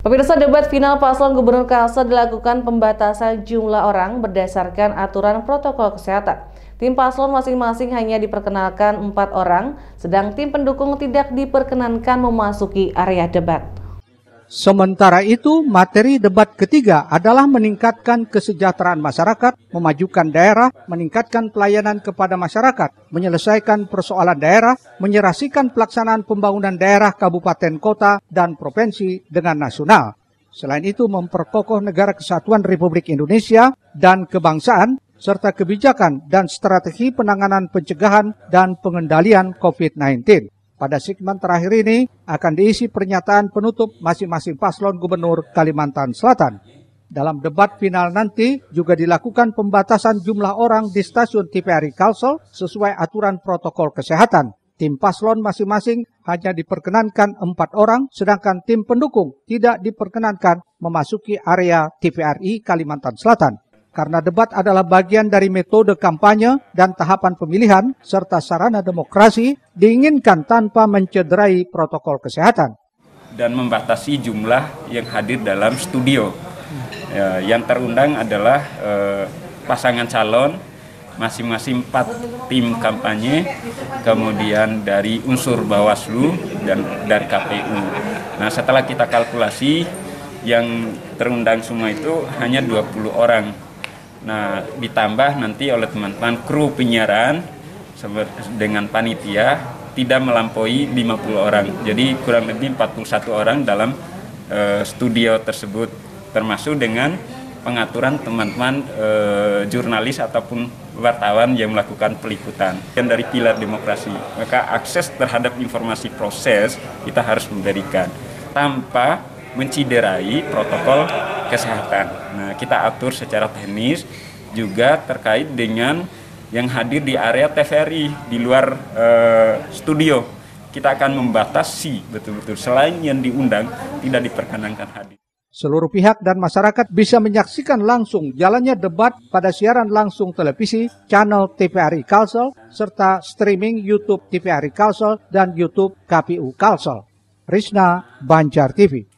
Pemirsa debat final paslon Gubernur Kalsel dilakukan pembatasan jumlah orang berdasarkan aturan protokol kesehatan. Tim paslon masing-masing hanya diperkenalkan empat orang, sedang tim pendukung tidak diperkenankan memasuki area debat. Sementara itu, materi debat ketiga adalah meningkatkan kesejahteraan masyarakat, memajukan daerah, meningkatkan pelayanan kepada masyarakat, menyelesaikan persoalan daerah, menyerasikan pelaksanaan pembangunan daerah kabupaten kota dan provinsi dengan nasional. Selain itu memperkokoh negara kesatuan Republik Indonesia dan kebangsaan serta kebijakan dan strategi penanganan pencegahan dan pengendalian COVID-19. Pada segmen terakhir ini akan diisi pernyataan penutup masing-masing paslon gubernur Kalimantan Selatan. Dalam debat final nanti juga dilakukan pembatasan jumlah orang di stasiun TVRI Kalsel sesuai aturan protokol kesehatan. Tim paslon masing-masing hanya diperkenankan empat orang, sedangkan tim pendukung tidak diperkenankan memasuki area TVRI Kalimantan Selatan karena debat adalah bagian dari metode kampanye dan tahapan pemilihan serta sarana demokrasi diinginkan tanpa mencederai protokol kesehatan dan membatasi jumlah yang hadir dalam studio. Ya, yang terundang adalah eh, pasangan calon masing-masing empat tim kampanye, kemudian dari unsur Bawaslu dan dari KPU. Nah setelah kita kalkulasi yang terundang semua itu hanya 20 orang Nah, ditambah nanti oleh teman-teman kru penyiaran dengan panitia tidak melampaui 50 orang. Jadi kurang lebih 41 orang dalam e, studio tersebut termasuk dengan pengaturan teman-teman e, jurnalis ataupun wartawan yang melakukan peliputan. Dan dari pilar demokrasi, maka akses terhadap informasi proses kita harus memberikan tanpa menciderai protokol kesehatan. Nah, kita atur secara teknis juga terkait dengan yang hadir di area TVRI di luar eh, studio. Kita akan membatasi betul-betul selain yang diundang tidak diperkenankan hadir. Seluruh pihak dan masyarakat bisa menyaksikan langsung jalannya debat pada siaran langsung televisi channel TVRI Kalsel serta streaming YouTube TVRI Kalsel dan YouTube KPU Kalsel. Rizna Banjar TV